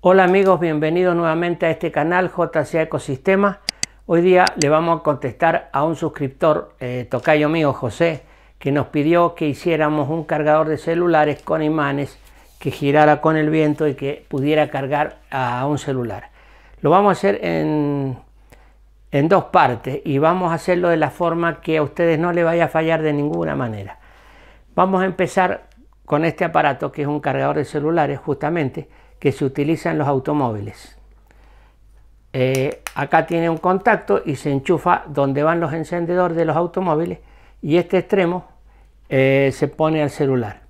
Hola amigos, bienvenidos nuevamente a este canal JCA Ecosistemas. Hoy día le vamos a contestar a un suscriptor, eh, tocayo mío José, que nos pidió que hiciéramos un cargador de celulares con imanes que girara con el viento y que pudiera cargar a un celular. Lo vamos a hacer en, en dos partes y vamos a hacerlo de la forma que a ustedes no le vaya a fallar de ninguna manera. Vamos a empezar con este aparato que es un cargador de celulares justamente que se utiliza en los automóviles. Eh, acá tiene un contacto y se enchufa donde van los encendedores de los automóviles y este extremo eh, se pone al celular.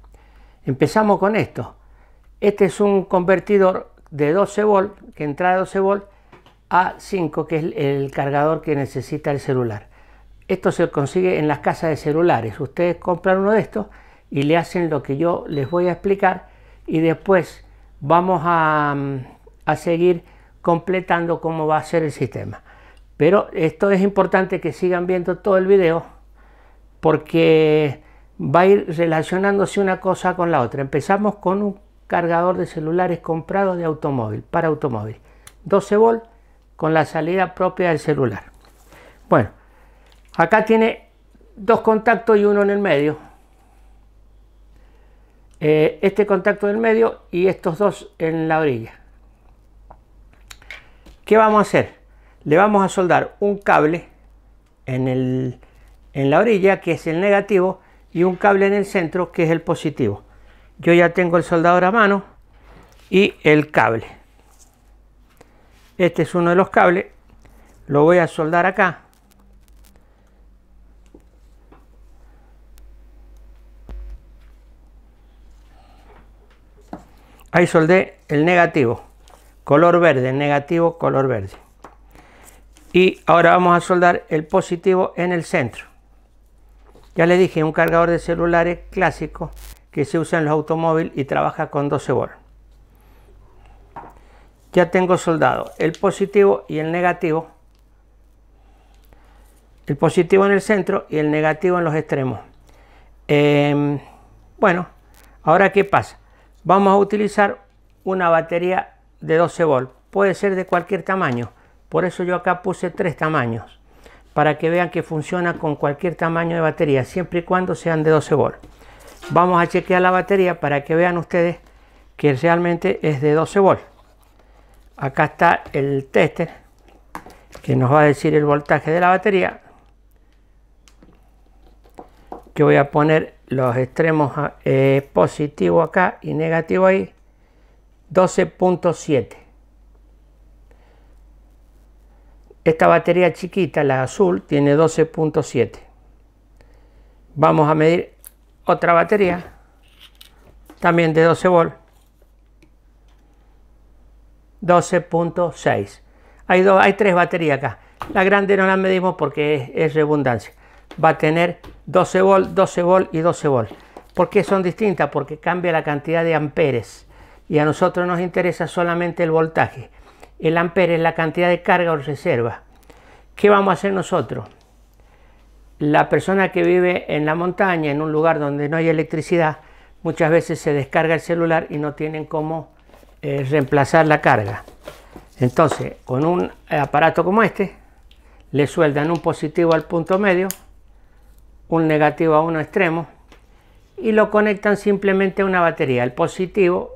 Empezamos con esto. Este es un convertidor de 12 volt, que entra de 12 volt a 5, que es el cargador que necesita el celular. Esto se consigue en las casas de celulares. Ustedes compran uno de estos y le hacen lo que yo les voy a explicar y después vamos mm, a, seguir completando cómo va a ser el sistema. Pero esto es importante que sigan viendo todo el video porque va a ir relacionándose una cosa con la otra. Empezamos con un cargador de celulares comprado de automóvil, para automóvil. 12 volt con la salida propia del celular. Bueno, acá tiene dos contactos y uno en el medio. Eh, este contacto del medio y estos dos en la orilla. ¿Qué vamos a hacer? Le vamos a soldar un cable en la orilla, que es el negativo, y un cable en el centro, que es el positivo. Yo ya tengo el soldador a mano y el cable. Este es uno de los cables. Lo voy a soldar acá. ahí soldé el negativo color verde negativo color verde y ahora vamos a soldar el positivo en el centro ya le dije un cargador de celulares clásico que se usa en los automóviles y trabaja con 12 volts ya tengo soldado el positivo y el negativo el positivo en el centro y el negativo en los extremos em, bueno ahora qué pasa Vamos a utilizar una batería de 12 volt. Puede ser de cualquier tamaño. Por eso yo acá puse tres tamaños. Para que vean que funciona con cualquier tamaño de batería. Siempre y cuando sean de 12 volt. Vamos a chequear la batería para que vean ustedes que realmente es de 12 volt. Acá está el tester que nos va a decir el voltaje de la batería. Que voy a poner los extremos eh, positivo acá y negativo ahí, 12.7. Esta batería chiquita, la azul, tiene 12.7. Vamos a medir otra batería, también de 12 volt, 12.6. Hay, dos, hay tres baterías acá. La grande no la medimos porque es, es redundancia va a tener 12 volt, 12 volt y 12 volt. ¿Por qué son distintas? Porque cambia la cantidad de amperes y a nosotros nos interesa solamente el voltaje. El ampere es la cantidad de carga o reserva. ¿Qué vamos a hacer nosotros? La persona que vive en la montaña, en un lugar donde no hay electricidad, muchas veces se descarga el celular y no tienen cómo eh, reemplazar la carga. Entonces, con un aparato como este, le sueldan un positivo al punto medio un negativo a uno extremo y lo conectan simplemente a una batería, el positivo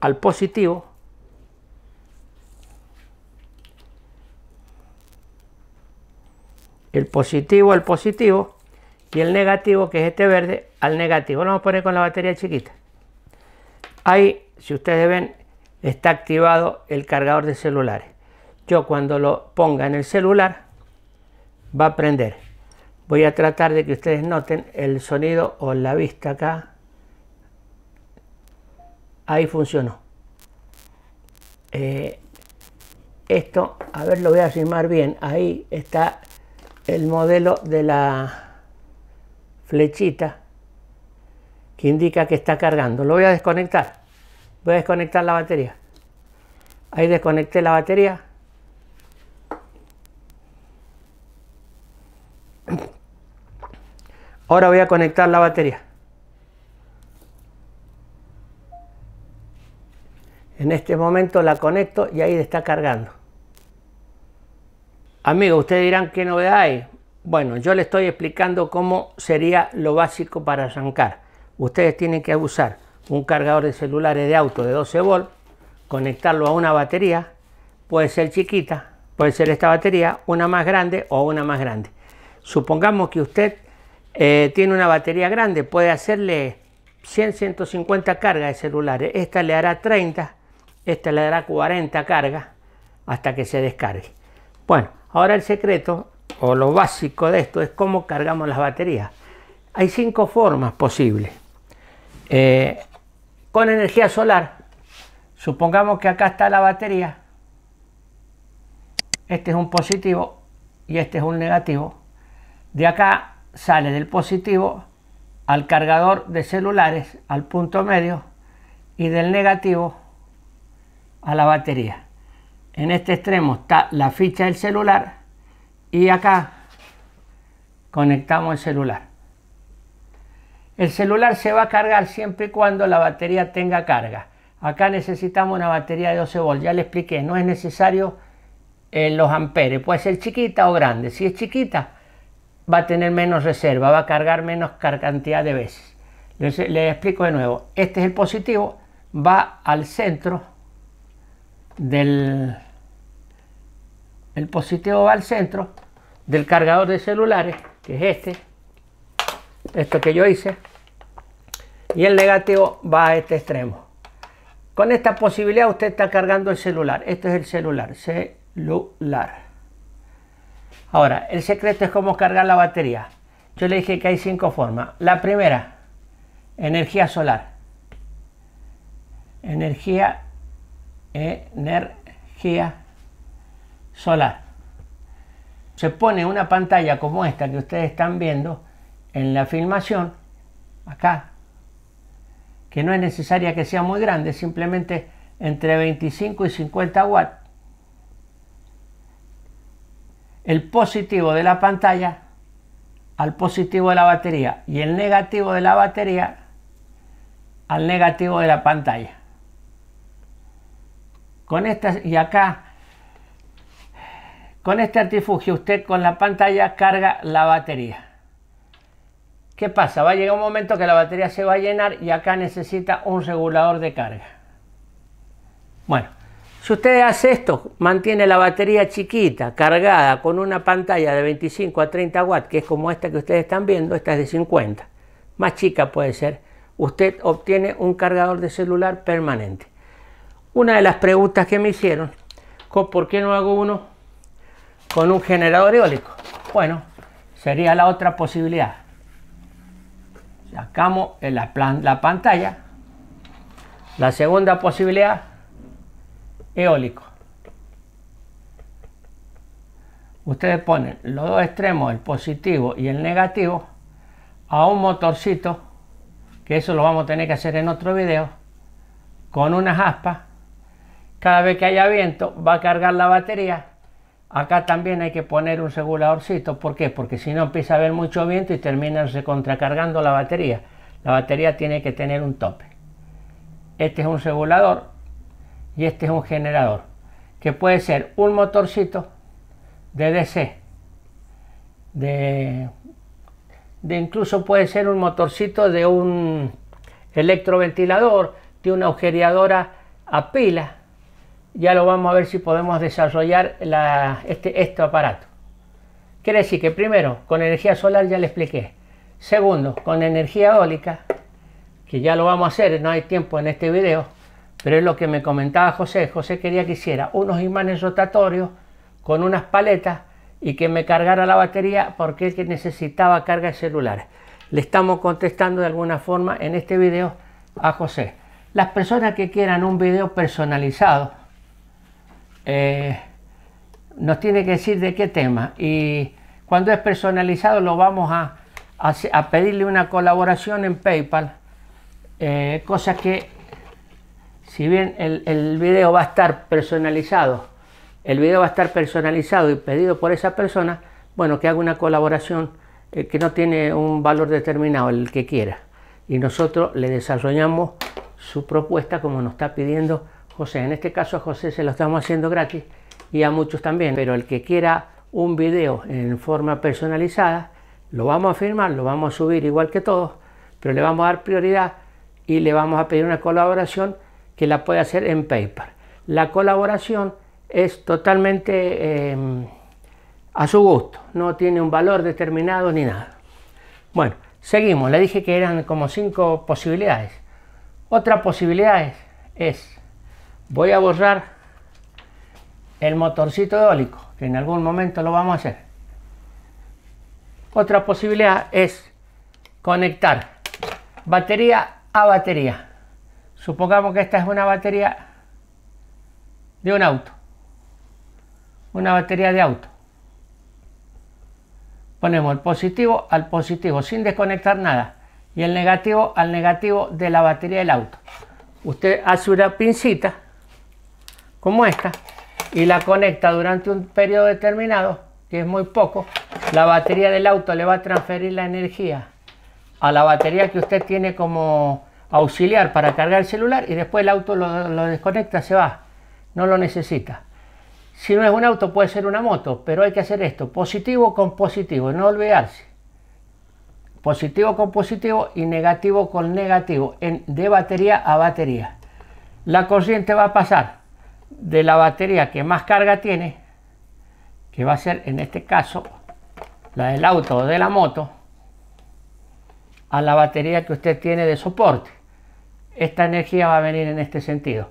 al positivo el positivo al positivo y el negativo, que es este verde, al negativo. Lo vamos a poner con la batería chiquita. Ahí, si ustedes ven, está activado el cargador de celulares. Yo cuando lo ponga en el celular, va a prender voy a tratar de que ustedes noten el sonido o la vista acá. Ahí funcionó. Eh, esto, a ver, lo voy a filmar bien. Ahí está el modelo de la flechita que indica que está cargando. Lo voy a desconectar. Voy a desconectar la batería. Ahí desconecté la batería. Ahora voy a conectar la batería. En este momento la conecto y ahí está cargando. Amigos, ustedes dirán qué novedad hay. Bueno, yo le estoy explicando cómo sería lo básico para arrancar. Ustedes tienen que usar un cargador de celulares de auto de 12 volt, conectarlo a una batería, puede ser chiquita, puede ser esta batería, una más grande o una más grande. Supongamos que usted eh, tiene una batería grande, puede hacerle 100, 150 cargas de celulares. Esta le hará 30, esta le dará 40 cargas hasta que se descargue. Bueno, ahora el secreto o lo básico de esto es cómo cargamos las baterías. Hay cinco formas posibles. Eh, con energía solar, supongamos que acá está la batería. Este es un positivo y este es un negativo. De acá sale del positivo al cargador de celulares, al punto medio, y del negativo a la batería. En este extremo está la ficha del celular y acá conectamos el celular. El celular se va a cargar siempre y cuando la batería tenga carga. Acá necesitamos una batería de 12 volts, ya le expliqué, no es necesario eh, los amperes, puede ser chiquita o grande. Si es chiquita, va a tener menos reserva, va a cargar menos cantidad de veces. Les, explico de nuevo, este es el positivo, va al centro del... El positivo va al centro del cargador de celulares, que es este, esto que yo hice, y el negativo va a este extremo. Con esta posibilidad usted está cargando el celular. Este es el celular, celular. Ahora, el secreto es cómo cargar la batería. Yo le dije que hay cinco formas. La primera, energía solar. Energía, energía solar. Se pone una pantalla como esta que ustedes están viendo en la filmación, acá, que no es necesaria que sea muy grande, simplemente entre 25 y 50 watts el positivo de la pantalla al positivo de la batería y el negativo de la batería al negativo de la pantalla. Con esta y acá con este artifugio usted con la pantalla carga la batería. ¿Qué pasa? Va a llegar un momento que la batería se va a llenar y acá necesita un regulador de carga. Bueno, si usted hace esto, mantiene la batería chiquita, cargada, con una pantalla de 25 a 30 watts, que es como esta que ustedes están viendo, esta es de 50, más chica puede ser, usted obtiene un cargador de celular permanente. Una de las preguntas que me hicieron, ¿por qué no hago uno con un generador eólico? Bueno, sería la otra posibilidad. Sacamos la, la pantalla. La segunda posibilidad eólico. Ustedes ponen los dos extremos, el positivo y el negativo, a un motorcito, que eso lo vamos a tener que hacer en otro video, con una aspas. Cada vez que haya viento va a cargar la batería. Acá también hay que poner un reguladorcito. ¿Por qué? Porque si no empieza a haber mucho viento y termina contracargando la batería. La batería tiene que tener un tope. Este es un regulador y este es un generador que puede ser un motorcito de DC de, incluso puede ser un motorcito de un electroventilador de una agujereadora a pila ya lo vamos a ver si podemos desarrollar este, este aparato quiere decir que primero con energía solar ya le expliqué segundo con energía eólica que ya lo vamos a hacer no hay tiempo en este video pero es lo que me comentaba José. José quería que hiciera unos imanes rotatorios con unas paletas y que me cargara la batería porque él que necesitaba carga de celulares. Le estamos contestando de alguna forma en este video a José. Las personas que quieran un video personalizado eh, nos tiene que decir de qué tema y cuando es personalizado lo vamos a, a, pedirle una colaboración en PayPal, ...cosas eh, cosa que si bien el, video va a estar personalizado, el video va a estar personalizado y pedido por esa persona, bueno, que haga una colaboración eh, que no tiene un valor determinado, el que quiera. Y nosotros le desarrollamos su propuesta como nos está pidiendo José. En este caso a José se lo estamos haciendo gratis y a muchos también, pero el que quiera un video en forma personalizada, lo vamos a firmar, lo vamos a subir igual que todos, pero le vamos a dar prioridad y le vamos a pedir una colaboración que la puede hacer en paper. La colaboración es totalmente em, a su gusto, no tiene un valor determinado ni nada. Bueno, seguimos, le dije que eran como cinco posibilidades. Otra posibilidad es, es voy a borrar el motorcito eólico, que en algún momento lo vamos a hacer. Otra posibilidad es conectar batería a batería. Supongamos que esta es una batería de un auto. Una batería de auto. Ponemos el positivo al positivo sin desconectar nada y el negativo al negativo de la batería del auto. Usted hace una pincita como esta y la conecta durante un periodo determinado, que es muy poco, la batería del auto le va a transferir la energía a la batería que usted tiene como auxiliar para cargar el celular y después el auto lo, desconecta, se va, no lo necesita. Si no es un auto, puede ser una moto, pero hay que hacer esto, positivo con positivo, no olvidarse. Positivo con positivo y negativo con negativo, en, de batería a batería. La corriente va a pasar de la batería que más carga tiene, que va a ser en este caso la del auto o de la moto, a la batería que usted tiene de soporte esta energía va a venir en este sentido.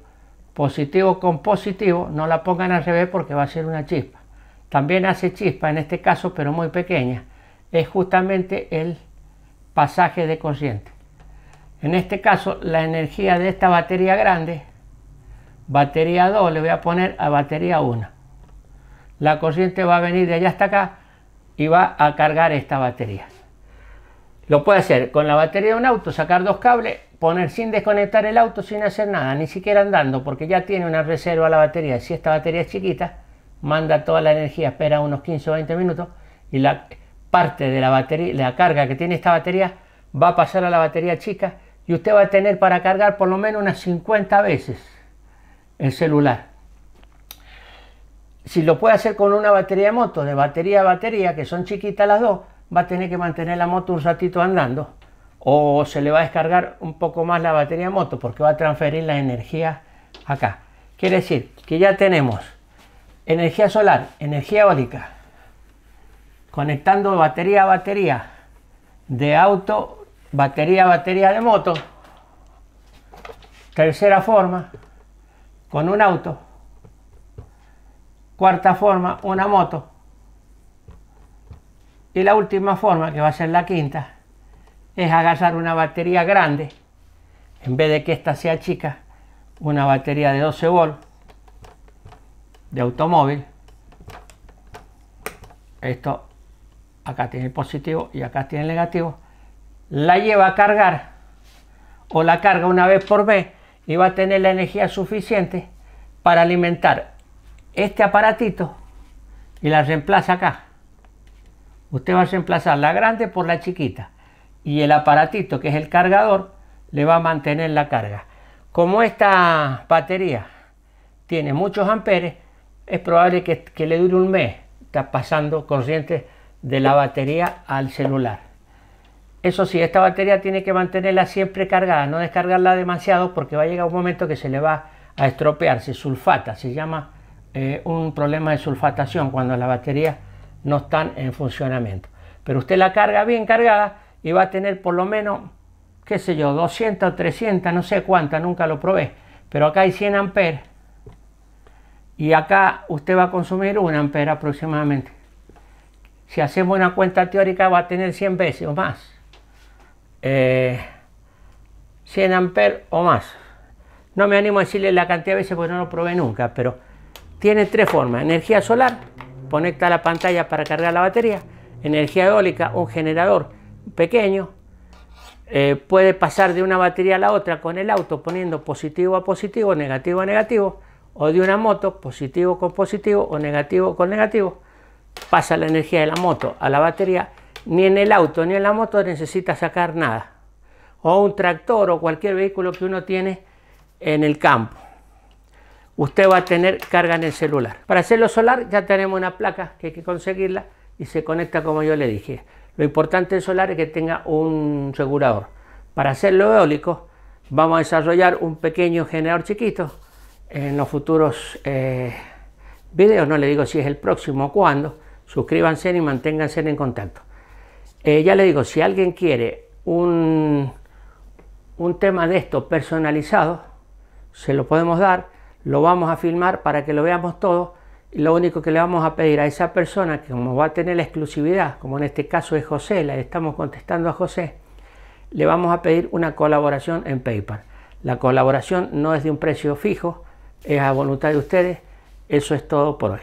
Positivo con positivo, no la pongan al revés porque va a ser una chispa. También hace chispa en este caso, pero muy pequeña. Es justamente el pasaje de corriente. En este caso, la energía de esta batería grande, batería 2, le voy a poner a batería 1. La corriente va a venir de allá hasta acá y va a cargar esta batería. Lo puede hacer con la batería de un auto, sacar dos cables poner sin desconectar el auto, sin hacer nada, ni siquiera andando, porque ya tiene una reserva la batería. Si esta batería es chiquita, manda toda la energía, espera unos 15 o 20 minutos y la parte de la batería, la carga que tiene esta batería va a pasar a la batería chica y usted va a tener para cargar por lo menos unas 50 veces el celular. Si lo puede hacer con una batería de moto, de batería a batería, que son chiquitas las dos, va a tener que mantener la moto un ratito andando o se le va a descargar un poco más la batería de moto porque va a transferir la energía acá. Quiere decir que ya tenemos energía solar, energía eólica, conectando batería a batería de auto, batería a batería de moto, tercera forma con un auto, cuarta forma una moto y la última forma que va a ser la quinta es agarrar una batería grande, en vez de que esta sea chica, una batería de 12 volts, de automóvil. Esto acá tiene el positivo y acá tiene el negativo. La lleva a cargar o la carga una vez por vez y va a tener la energía suficiente para alimentar este aparatito y la reemplaza acá. Usted va a reemplazar la grande por la chiquita y el aparatito que es el cargador le va a mantener la carga. Como esta batería tiene muchos amperes, es probable que, le dure un mes. Está pasando corriente de la batería al celular. Eso sí, esta batería tiene que mantenerla siempre cargada, no descargarla demasiado porque va a llegar un momento que se le va a estropear, se sulfata, se llama eh, un problema de sulfatación cuando las baterías no están en funcionamiento. Pero usted la carga bien cargada y va a tener por lo menos, qué sé yo, 200, o 300, no sé cuánta, nunca lo probé, pero acá hay 100 amperes y acá usted va a consumir 1 ampere aproximadamente. Si hacemos una cuenta teórica va a tener 100 veces o más. Eh, 100 amperes o más. No me animo a decirle la cantidad de veces porque no lo probé nunca, pero tiene tres formas. Energía solar, conecta la pantalla para cargar la batería. Energía eólica, un generador pequeño, eh, puede pasar de una batería a la otra con el auto poniendo positivo a positivo, negativo a negativo, o de una moto, positivo con positivo o negativo con negativo, pasa la energía de la moto a la batería, ni en el auto ni en la moto necesita sacar nada, o un tractor o cualquier vehículo que uno tiene en el campo. Usted va a tener carga en el celular. Para hacerlo solar ya tenemos una placa que hay que conseguirla y se conecta como yo le dije. Lo importante del solar es que tenga un segurador. Para hacerlo eólico, vamos a desarrollar un pequeño generador chiquito en los futuros eh, videos. No le digo si es el próximo o cuándo. Suscríbanse y manténganse en contacto. Eh, ya le digo, si alguien quiere un, un tema de esto personalizado, se lo podemos dar. Lo vamos a filmar para que lo veamos todo lo único que le vamos a pedir a esa persona, que como va a tener la exclusividad, como en este caso es José, le estamos contestando a José, le vamos a pedir una colaboración en PayPal. La colaboración no es de un precio fijo, es a voluntad de ustedes. Eso es todo por hoy.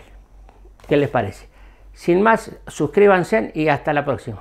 ¿Qué les parece? Sin más, suscríbanse y hasta la próxima.